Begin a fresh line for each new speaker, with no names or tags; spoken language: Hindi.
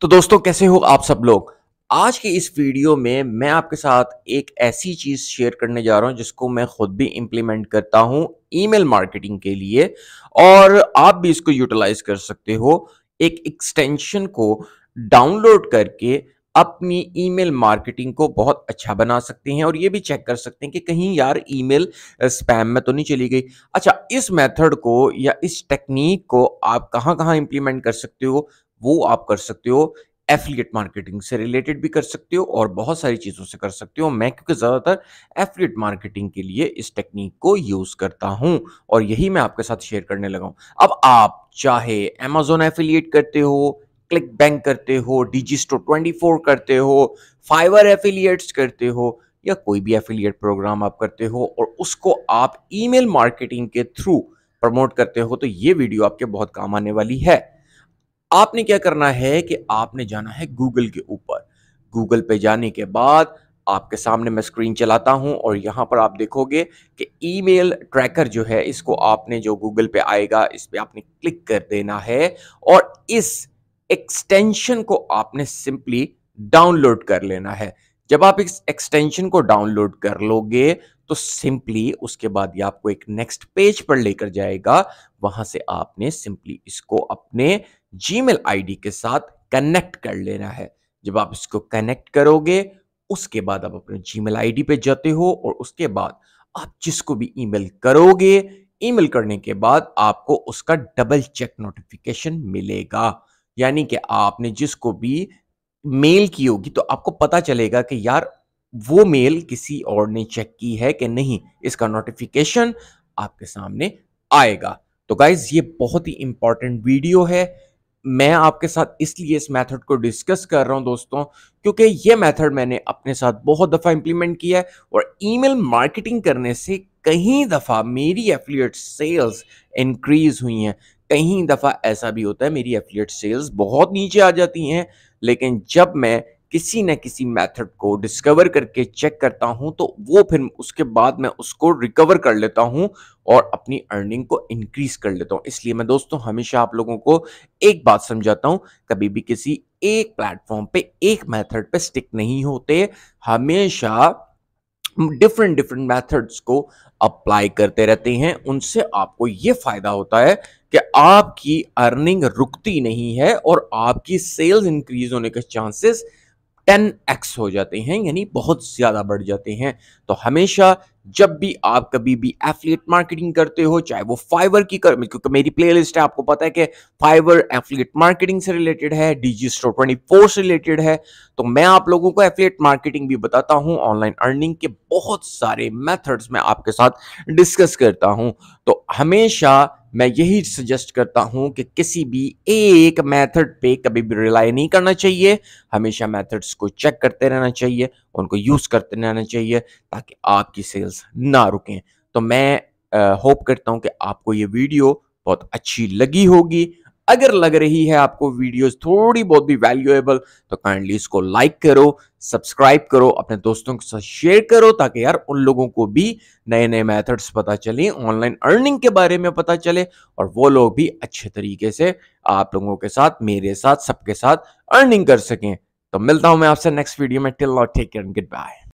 तो दोस्तों कैसे हो आप सब लोग आज की इस वीडियो में मैं आपके साथ एक ऐसी चीज़ शेयर करने जा रहा हूं जिसको मैं खुद भी इम्प्लीमेंट करता हूं ईमेल मार्केटिंग के लिए और आप भी इसको यूटिलाइज कर सकते हो एक एक्सटेंशन को डाउनलोड करके अपनी ईमेल मार्केटिंग को बहुत अच्छा बना सकते हैं और ये भी चेक कर सकते हैं कि कहीं यार ईमेल स्पैम में तो नहीं चली गई अच्छा इस मेथड को या इस टेक्निक को आप कहाँ कहाँ इम्प्लीमेंट कर सकते हो वो आप कर सकते हो एफिलिएट मार्केटिंग से रिलेटेड भी कर सकते हो और बहुत सारी चीज़ों से कर सकते हो मैं क्योंकि ज़्यादातर एफिलिएट मार्केटिंग के लिए इस टेक्निक को यूज़ करता हूं और यही मैं आपके साथ शेयर करने लगा हूं अब आप चाहे अमेजोन एफिलिएट करते हो क्लिक बैंक करते हो डीजी स्टोर ट्वेंटी फोर करते हो फाइवर एफिलिएट्स करते हो या कोई भी एफिलिएट प्रोग्राम आप करते हो और उसको आप ईमेल मार्केटिंग के थ्रू प्रमोट करते हो तो ये वीडियो आपके बहुत काम आने वाली है आपने क्या करना है कि आपने जाना है गूगल के ऊपर गूगल पे जाने के बाद आपके सामने मैं स्क्रीन चलाता हूं और यहां पर आप देखोगे कि ईमेल ट्रैकर जो है इसको आपने जो गूगल पे आएगा इस पर आपने क्लिक कर देना है और इस एक्सटेंशन को आपने सिंपली डाउनलोड कर लेना है जब आप इस एक्सटेंशन को डाउनलोड कर लोगे तो सिंपली उसके बाद ये आपको एक नेक्स्ट पेज पर लेकर जाएगा वहां से आपने सिंपली इसको अपने जीमेल आईडी के साथ कनेक्ट कर लेना है जब आप इसको कनेक्ट करोगे उसके बाद आप अपने जीमेल आईडी पे जाते हो और उसके बाद आप जिसको भी ईमेल करोगे ईमेल करने के बाद आपको उसका डबल चेक नोटिफिकेशन मिलेगा यानी कि आपने जिसको भी मेल की होगी तो आपको पता चलेगा कि यार वो मेल किसी और ने चेक की है कि नहीं इसका नोटिफिकेशन आपके सामने आएगा तो गाइज ये बहुत ही इंपॉर्टेंट वीडियो है मैं आपके साथ इसलिए इस मेथड को डिस्कस कर रहा हूं दोस्तों क्योंकि ये मेथड मैंने अपने साथ बहुत दफ़ा इंप्लीमेंट किया है और ईमेल मार्केटिंग करने से कहीं दफ़ा मेरी एफिलिएट सेल्स इंक्रीज हुई हैं कहीं दफ़ा ऐसा भी होता है मेरी एफिलिएट सेल्स बहुत नीचे आ जाती हैं लेकिन जब मैं किसी न किसी मेथड को डिस्कवर करके चेक करता हूं तो वो फिर उसके बाद मैं उसको रिकवर कर लेता हूं और अपनी अर्निंग को इंक्रीज कर लेता हूं इसलिए मैं दोस्तों हमेशा आप लोगों को एक बात समझाता हूं कभी भी किसी एक प्लेटफॉर्म पे एक मेथड पे स्टिक नहीं होते हमेशा डिफरेंट डिफरेंट मैथड्स को अप्लाई करते रहते हैं उनसे आपको ये फायदा होता है कि आपकी अर्निंग रुकती नहीं है और आपकी सेल्स इंक्रीज होने के चांसेस टेन एक्स हो जाते हैं यानी बहुत ज़्यादा बढ़ जाते हैं तो हमेशा जब भी आप कभी भी एफिलिएट मार्केटिंग करते हो चाहे वो फाइवर की कर क्योंकि मेरी प्लेलिस्ट है आपको पता है कि फाइवर एफिलिएट मार्केटिंग से रिलेटेड है डीजी स्टोर ट्वेंटी फोर से रिलेटेड है तो मैं आप लोगों को एफिलिएट मार्केटिंग भी बताता हूँ ऑनलाइन अर्निंग के बहुत सारे मेथड्स मैं आपके साथ डिस्कस करता हूँ तो हमेशा मैं यही सजेस्ट करता हूं कि किसी भी एक मेथड पे कभी भी रिलाई नहीं करना चाहिए हमेशा मेथड्स को चेक करते रहना चाहिए उनको यूज़ करते रहना चाहिए ताकि आपकी सेल्स ना रुकें तो मैं होप करता हूं कि आपको ये वीडियो बहुत अच्छी लगी होगी अगर लग रही है आपको वीडियोस थोड़ी बहुत भी वैल्यूएबल तो काइंडली इसको लाइक करो सब्सक्राइब करो अपने दोस्तों के साथ शेयर करो ताकि यार उन लोगों को भी नए नए मेथड्स पता चले ऑनलाइन अर्निंग के बारे में पता चले और वो लोग भी अच्छे तरीके से आप लोगों के साथ मेरे साथ सबके साथ अर्निंग कर सकें तो मिलता हूं मैं आपसे नेक्स्ट वीडियो में till not take care good bye